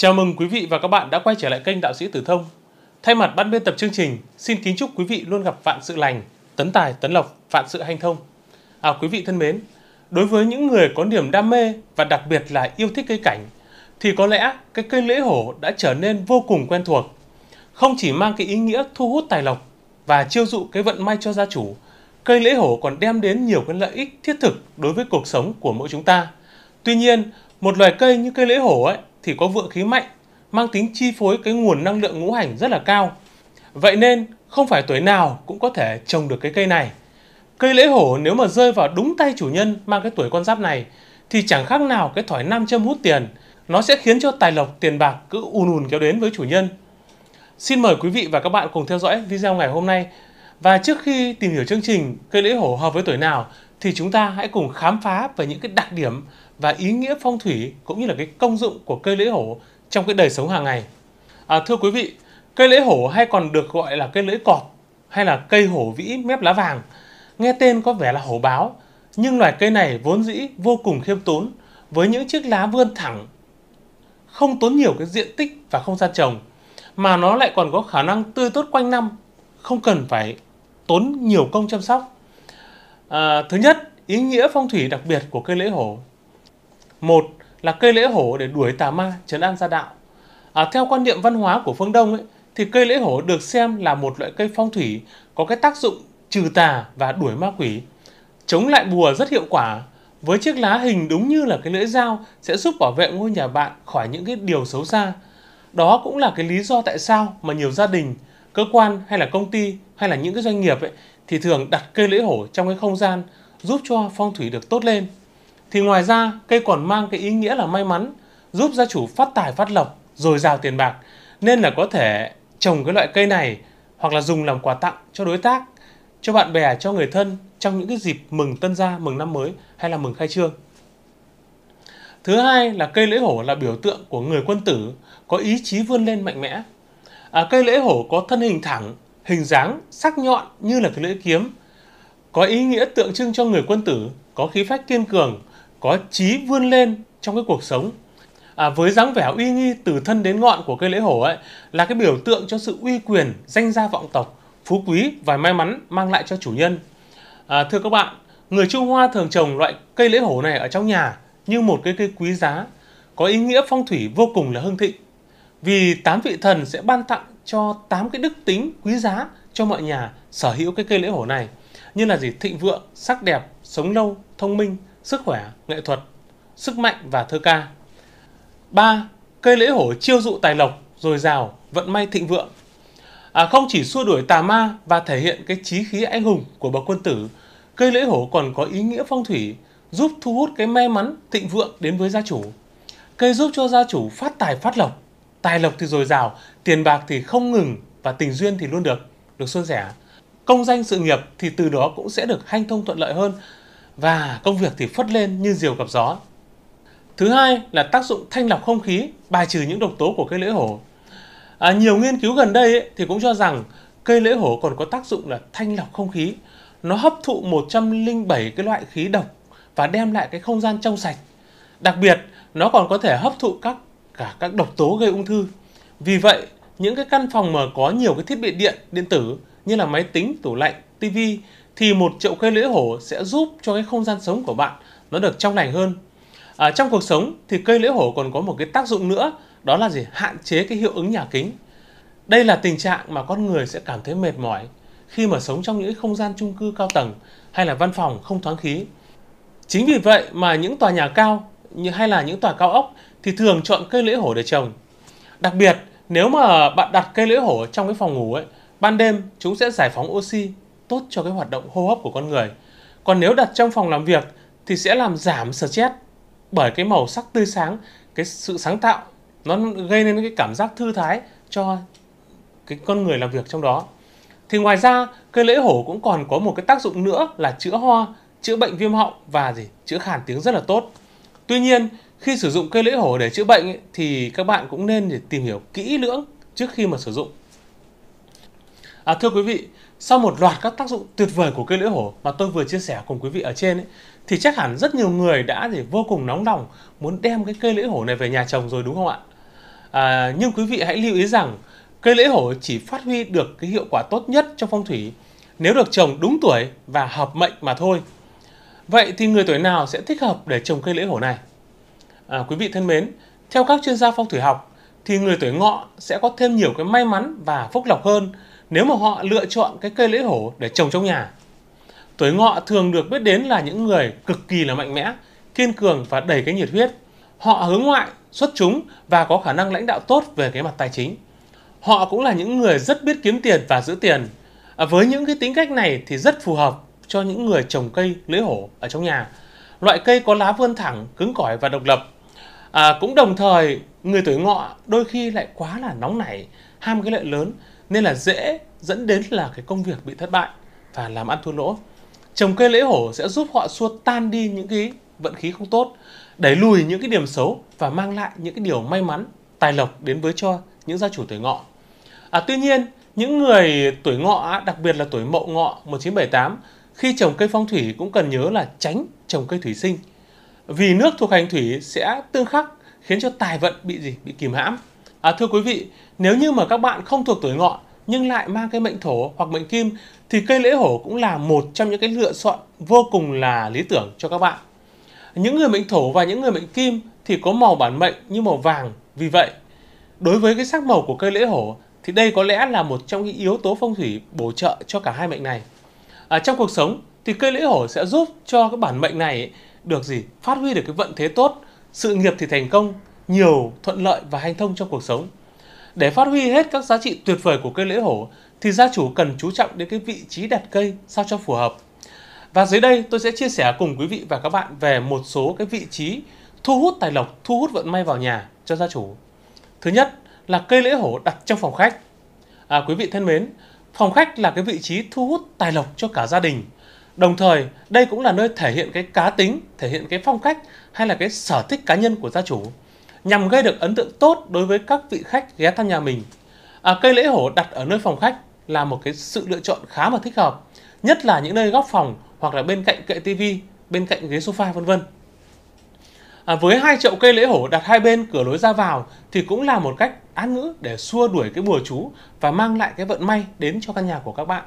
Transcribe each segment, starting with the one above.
Chào mừng quý vị và các bạn đã quay trở lại kênh Đạo sĩ Tử Thông. Thay mặt ban biên tập chương trình, xin kính chúc quý vị luôn gặp vạn sự lành, tấn tài, tấn lộc, vạn sự hanh thông. À quý vị thân mến, đối với những người có niềm đam mê và đặc biệt là yêu thích cây cảnh, thì có lẽ cái cây lễ hổ đã trở nên vô cùng quen thuộc. Không chỉ mang cái ý nghĩa thu hút tài lộc và chiêu dụ cái vận may cho gia chủ, cây lễ hổ còn đem đến nhiều cái lợi ích thiết thực đối với cuộc sống của mỗi chúng ta. Tuy nhiên, một loài cây như cây lễ hổ ấy thì có vượng khí mạnh, mang tính chi phối cái nguồn năng lượng ngũ hành rất là cao. Vậy nên không phải tuổi nào cũng có thể trồng được cái cây này. Cây lễ hổ nếu mà rơi vào đúng tay chủ nhân mang cái tuổi con giáp này thì chẳng khác nào cái thỏi nam châm hút tiền, nó sẽ khiến cho tài lộc tiền bạc cứ ùn ùn kéo đến với chủ nhân. Xin mời quý vị và các bạn cùng theo dõi video ngày hôm nay. Và trước khi tìm hiểu chương trình cây lễ hổ hợp với tuổi nào thì chúng ta hãy cùng khám phá về những cái đặc điểm và ý nghĩa phong thủy cũng như là cái công dụng của cây lưỡi hổ trong cái đời sống hàng ngày. À, thưa quý vị, cây lưỡi hổ hay còn được gọi là cây lưỡi cọp hay là cây hổ vĩ mép lá vàng. Nghe tên có vẻ là hổ báo, nhưng loài cây này vốn dĩ vô cùng khiêm tốn với những chiếc lá vươn thẳng, không tốn nhiều cái diện tích và không gian trồng, mà nó lại còn có khả năng tươi tốt quanh năm, không cần phải tốn nhiều công chăm sóc. À, thứ nhất, ý nghĩa phong thủy đặc biệt của cây lưỡi hổ một là cây lễ hổ để đuổi tà ma, trấn an gia đạo. À, theo quan niệm văn hóa của phương Đông ấy, thì cây lễ hổ được xem là một loại cây phong thủy có cái tác dụng trừ tà và đuổi ma quỷ. Chống lại bùa rất hiệu quả, với chiếc lá hình đúng như là cái lưỡi dao sẽ giúp bảo vệ ngôi nhà bạn khỏi những cái điều xấu xa. Đó cũng là cái lý do tại sao mà nhiều gia đình, cơ quan hay là công ty hay là những cái doanh nghiệp ấy thì thường đặt cây lưỡi hổ trong cái không gian giúp cho phong thủy được tốt lên thì ngoài ra cây còn mang cái ý nghĩa là may mắn, giúp gia chủ phát tài phát lộc, dồi dào tiền bạc. Nên là có thể trồng cái loại cây này hoặc là dùng làm quà tặng cho đối tác, cho bạn bè, cho người thân trong những cái dịp mừng tân gia, mừng năm mới hay là mừng khai trương. Thứ hai là cây lưỡi hổ là biểu tượng của người quân tử, có ý chí vươn lên mạnh mẽ. À, cây lưỡi hổ có thân hình thẳng, hình dáng sắc nhọn như là cái lưỡi kiếm, có ý nghĩa tượng trưng cho người quân tử, có khí phách kiên cường, có chí vươn lên trong cái cuộc sống à, với dáng vẻ uy nghi từ thân đến ngọn của cây lễ hổ ấy là cái biểu tượng cho sự uy quyền danh gia vọng tộc phú quý và may mắn mang lại cho chủ nhân à, thưa các bạn người trung hoa thường trồng loại cây lễ hổ này ở trong nhà như một cái cây quý giá có ý nghĩa phong thủy vô cùng là hưng thịnh vì tám vị thần sẽ ban tặng cho tám cái đức tính quý giá cho mọi nhà sở hữu cái cây lễ hổ này như là gì thịnh vượng sắc đẹp sống lâu thông minh sức khỏe, nghệ thuật, sức mạnh và thơ ca. 3. Cây lễ hổ chiêu dụ tài lộc, dồi dào, vận may thịnh vượng. À, không chỉ xua đuổi tà ma và thể hiện cái trí khí anh hùng của bậc quân tử, cây lễ hổ còn có ý nghĩa phong thủy, giúp thu hút cái may mắn, thịnh vượng đến với gia chủ. Cây giúp cho gia chủ phát tài phát lộc, tài lộc thì dồi dào, tiền bạc thì không ngừng và tình duyên thì luôn được, được xuân sẻ. Công danh sự nghiệp thì từ đó cũng sẽ được hanh thông thuận lợi hơn và công việc thì phất lên như diều gặp gió. Thứ hai là tác dụng thanh lọc không khí, bài trừ những độc tố của cây lưỡi hổ. À, nhiều nghiên cứu gần đây ấy, thì cũng cho rằng cây lưỡi hổ còn có tác dụng là thanh lọc không khí. Nó hấp thụ 107 cái loại khí độc và đem lại cái không gian trong sạch. Đặc biệt, nó còn có thể hấp thụ các cả các độc tố gây ung thư. Vì vậy, những cái căn phòng mà có nhiều cái thiết bị điện điện tử như là máy tính, tủ lạnh, tivi thì một triệu cây lưỡi hổ sẽ giúp cho cái không gian sống của bạn nó được trong lành hơn. À, trong cuộc sống thì cây lưỡi hổ còn có một cái tác dụng nữa đó là gì hạn chế cái hiệu ứng nhà kính. Đây là tình trạng mà con người sẽ cảm thấy mệt mỏi khi mà sống trong những không gian chung cư cao tầng hay là văn phòng không thoáng khí. Chính vì vậy mà những tòa nhà cao như hay là những tòa cao ốc thì thường chọn cây lưỡi hổ để trồng. Đặc biệt nếu mà bạn đặt cây lưỡi hổ trong cái phòng ngủ ấy, ban đêm chúng sẽ giải phóng oxy tốt cho cái hoạt động hô hấp của con người. Còn nếu đặt trong phòng làm việc thì sẽ làm giảm stress bởi cái màu sắc tươi sáng, cái sự sáng tạo nó gây nên cái cảm giác thư thái cho cái con người làm việc trong đó. Thì ngoài ra, cây lưỡi hổ cũng còn có một cái tác dụng nữa là chữa ho, chữa bệnh viêm họng và gì chữa khàn tiếng rất là tốt. Tuy nhiên, khi sử dụng cây lưỡi hổ để chữa bệnh ấy, thì các bạn cũng nên để tìm hiểu kỹ lưỡng trước khi mà sử dụng À, thưa quý vị, sau một loạt các tác dụng tuyệt vời của cây lưỡi hổ mà tôi vừa chia sẻ cùng quý vị ở trên ấy, thì chắc hẳn rất nhiều người đã thì vô cùng nóng lòng muốn đem cái cây lưỡi hổ này về nhà trồng rồi đúng không ạ? À, nhưng quý vị hãy lưu ý rằng cây lưỡi hổ chỉ phát huy được cái hiệu quả tốt nhất trong phong thủy nếu được trồng đúng tuổi và hợp mệnh mà thôi. Vậy thì người tuổi nào sẽ thích hợp để trồng cây lưỡi hổ này? À, quý vị thân mến, theo các chuyên gia phong thủy học thì người tuổi ngọ sẽ có thêm nhiều cái may mắn và phúc lộc hơn nếu mà họ lựa chọn cái cây lưỡi hổ để trồng trong nhà. Tuổi ngọ thường được biết đến là những người cực kỳ là mạnh mẽ, kiên cường và đầy cái nhiệt huyết. Họ hướng ngoại, xuất chúng và có khả năng lãnh đạo tốt về cái mặt tài chính. Họ cũng là những người rất biết kiếm tiền và giữ tiền. À, với những cái tính cách này thì rất phù hợp cho những người trồng cây lưỡi hổ ở trong nhà. Loại cây có lá vươn thẳng, cứng cỏi và độc lập. À, cũng đồng thời người tuổi ngọ đôi khi lại quá là nóng nảy, ham cái lợi lớn nên là dễ dẫn đến là cái công việc bị thất bại và làm ăn thua lỗ trồng cây lễ hổ sẽ giúp họ xua tan đi những cái vận khí không tốt đẩy lùi những cái điểm xấu và mang lại những cái điều may mắn tài lộc đến với cho những gia chủ tuổi ngọ à, tuy nhiên những người tuổi ngọ đặc biệt là tuổi mậu ngọ 1978 khi trồng cây phong thủy cũng cần nhớ là tránh trồng cây thủy sinh vì nước thuộc hành thủy sẽ tương khắc khiến cho tài vận bị gì bị kìm hãm À, thưa quý vị, nếu như mà các bạn không thuộc tuổi ngọ nhưng lại mang cái mệnh thổ hoặc mệnh kim thì cây lễ hổ cũng là một trong những cái lựa chọn vô cùng là lý tưởng cho các bạn. Những người mệnh thổ và những người mệnh kim thì có màu bản mệnh như màu vàng. Vì vậy, đối với cái sắc màu của cây lễ hổ thì đây có lẽ là một trong những yếu tố phong thủy bổ trợ cho cả hai mệnh này. À, trong cuộc sống thì cây lễ hổ sẽ giúp cho cái bản mệnh này được gì? Phát huy được cái vận thế tốt, sự nghiệp thì thành công nhiều thuận lợi và hanh thông trong cuộc sống. Để phát huy hết các giá trị tuyệt vời của cây lễ hổ thì gia chủ cần chú trọng đến cái vị trí đặt cây sao cho phù hợp. Và dưới đây tôi sẽ chia sẻ cùng quý vị và các bạn về một số cái vị trí thu hút tài lộc, thu hút vận may vào nhà cho gia chủ. Thứ nhất là cây lễ hổ đặt trong phòng khách. À, quý vị thân mến, phòng khách là cái vị trí thu hút tài lộc cho cả gia đình. Đồng thời, đây cũng là nơi thể hiện cái cá tính, thể hiện cái phong cách hay là cái sở thích cá nhân của gia chủ nhằm gây được ấn tượng tốt đối với các vị khách ghé thăm nhà mình. À, cây lễ hổ đặt ở nơi phòng khách là một cái sự lựa chọn khá là thích hợp, nhất là những nơi góc phòng hoặc là bên cạnh kệ tivi, bên cạnh ghế sofa vân vân. À, với hai chậu cây lễ hổ đặt hai bên cửa lối ra vào thì cũng là một cách án ngữ để xua đuổi cái bùa chú và mang lại cái vận may đến cho căn nhà của các bạn.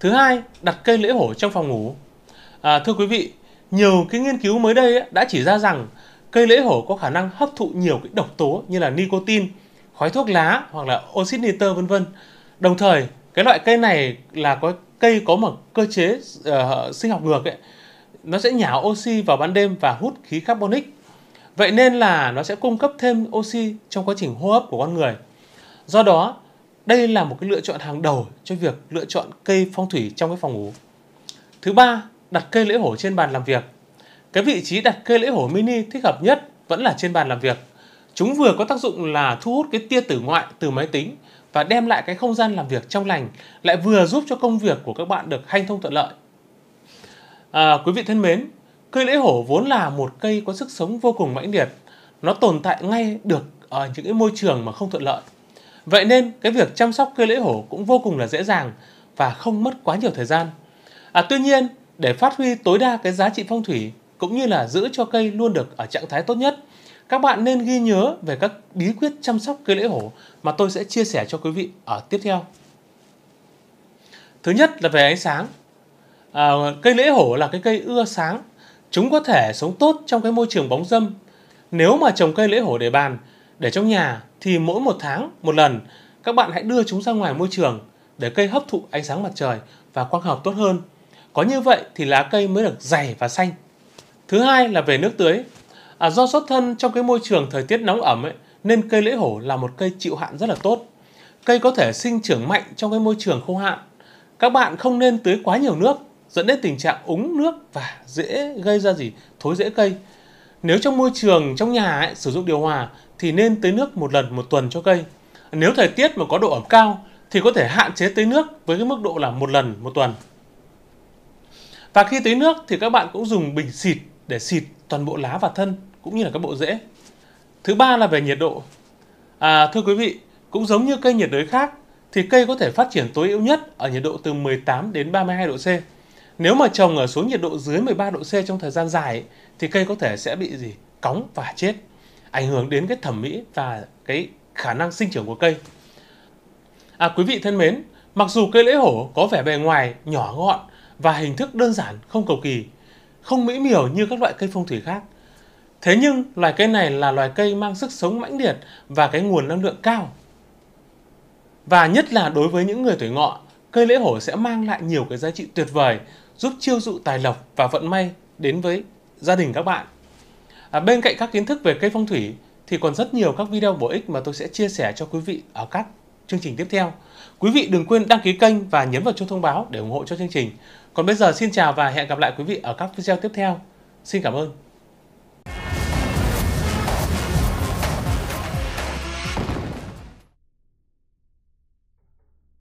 Thứ hai, đặt cây lễ hổ trong phòng ngủ. À, thưa quý vị, nhiều cái nghiên cứu mới đây đã chỉ ra rằng cây lưỡi hổ có khả năng hấp thụ nhiều cái độc tố như là nicotine, khói thuốc lá hoặc là oxit nitơ vân vân. Đồng thời, cái loại cây này là có cây có một cơ chế uh, sinh học ngược ấy. Nó sẽ nhả oxy vào ban đêm và hút khí carbonic. Vậy nên là nó sẽ cung cấp thêm oxy trong quá trình hô hấp của con người. Do đó, đây là một cái lựa chọn hàng đầu cho việc lựa chọn cây phong thủy trong cái phòng ngủ. Thứ ba, đặt cây lưỡi hổ trên bàn làm việc. Cái vị trí đặt cây lưỡi hổ mini thích hợp nhất vẫn là trên bàn làm việc. Chúng vừa có tác dụng là thu hút cái tia tử ngoại từ máy tính và đem lại cái không gian làm việc trong lành, lại vừa giúp cho công việc của các bạn được hanh thông thuận lợi. À, quý vị thân mến, cây lưỡi hổ vốn là một cây có sức sống vô cùng mãnh liệt. Nó tồn tại ngay được ở những cái môi trường mà không thuận lợi. Vậy nên cái việc chăm sóc cây lưỡi hổ cũng vô cùng là dễ dàng và không mất quá nhiều thời gian. À, tuy nhiên, để phát huy tối đa cái giá trị phong thủy cũng như là giữ cho cây luôn được ở trạng thái tốt nhất. Các bạn nên ghi nhớ về các bí quyết chăm sóc cây lễ hổ mà tôi sẽ chia sẻ cho quý vị ở tiếp theo. Thứ nhất là về ánh sáng. À, cây lễ hổ là cái cây ưa sáng. Chúng có thể sống tốt trong cái môi trường bóng râm. Nếu mà trồng cây lễ hổ để bàn, để trong nhà thì mỗi một tháng một lần các bạn hãy đưa chúng ra ngoài môi trường để cây hấp thụ ánh sáng mặt trời và quang hợp tốt hơn. Có như vậy thì lá cây mới được dày và xanh. Thứ hai là về nước tưới. À, do xuất thân trong cái môi trường thời tiết nóng ẩm ấy, nên cây lưỡi hổ là một cây chịu hạn rất là tốt. Cây có thể sinh trưởng mạnh trong cái môi trường khô hạn. Các bạn không nên tưới quá nhiều nước dẫn đến tình trạng úng nước và dễ gây ra gì thối rễ cây. Nếu trong môi trường trong nhà ấy, sử dụng điều hòa thì nên tưới nước một lần một tuần cho cây. Nếu thời tiết mà có độ ẩm cao thì có thể hạn chế tưới nước với cái mức độ là một lần một tuần. Và khi tưới nước thì các bạn cũng dùng bình xịt để xịt toàn bộ lá và thân cũng như là các bộ rễ. Thứ ba là về nhiệt độ. À, thưa quý vị, cũng giống như cây nhiệt đới khác thì cây có thể phát triển tối ưu nhất ở nhiệt độ từ 18 đến 32 độ C. Nếu mà trồng ở xuống nhiệt độ dưới 13 độ C trong thời gian dài thì cây có thể sẽ bị gì? Cóng và chết, ảnh hưởng đến cái thẩm mỹ và cái khả năng sinh trưởng của cây. À quý vị thân mến, mặc dù cây lễ hổ có vẻ bề ngoài nhỏ gọn và hình thức đơn giản không cầu kỳ, không mỹ miều như các loại cây phong thủy khác. Thế nhưng, loài cây này là loài cây mang sức sống mãnh liệt và cái nguồn năng lượng cao. Và nhất là đối với những người tuổi ngọ, cây lễ hổ sẽ mang lại nhiều cái giá trị tuyệt vời, giúp chiêu dụ tài lộc và vận may đến với gia đình các bạn. À, bên cạnh các kiến thức về cây phong thủy thì còn rất nhiều các video bổ ích mà tôi sẽ chia sẻ cho quý vị ở các chương trình tiếp theo. Quý vị đừng quên đăng ký kênh và nhấn vào chuông thông báo để ủng hộ cho chương trình. Còn bây giờ xin chào và hẹn gặp lại quý vị ở các video tiếp theo. Xin cảm ơn.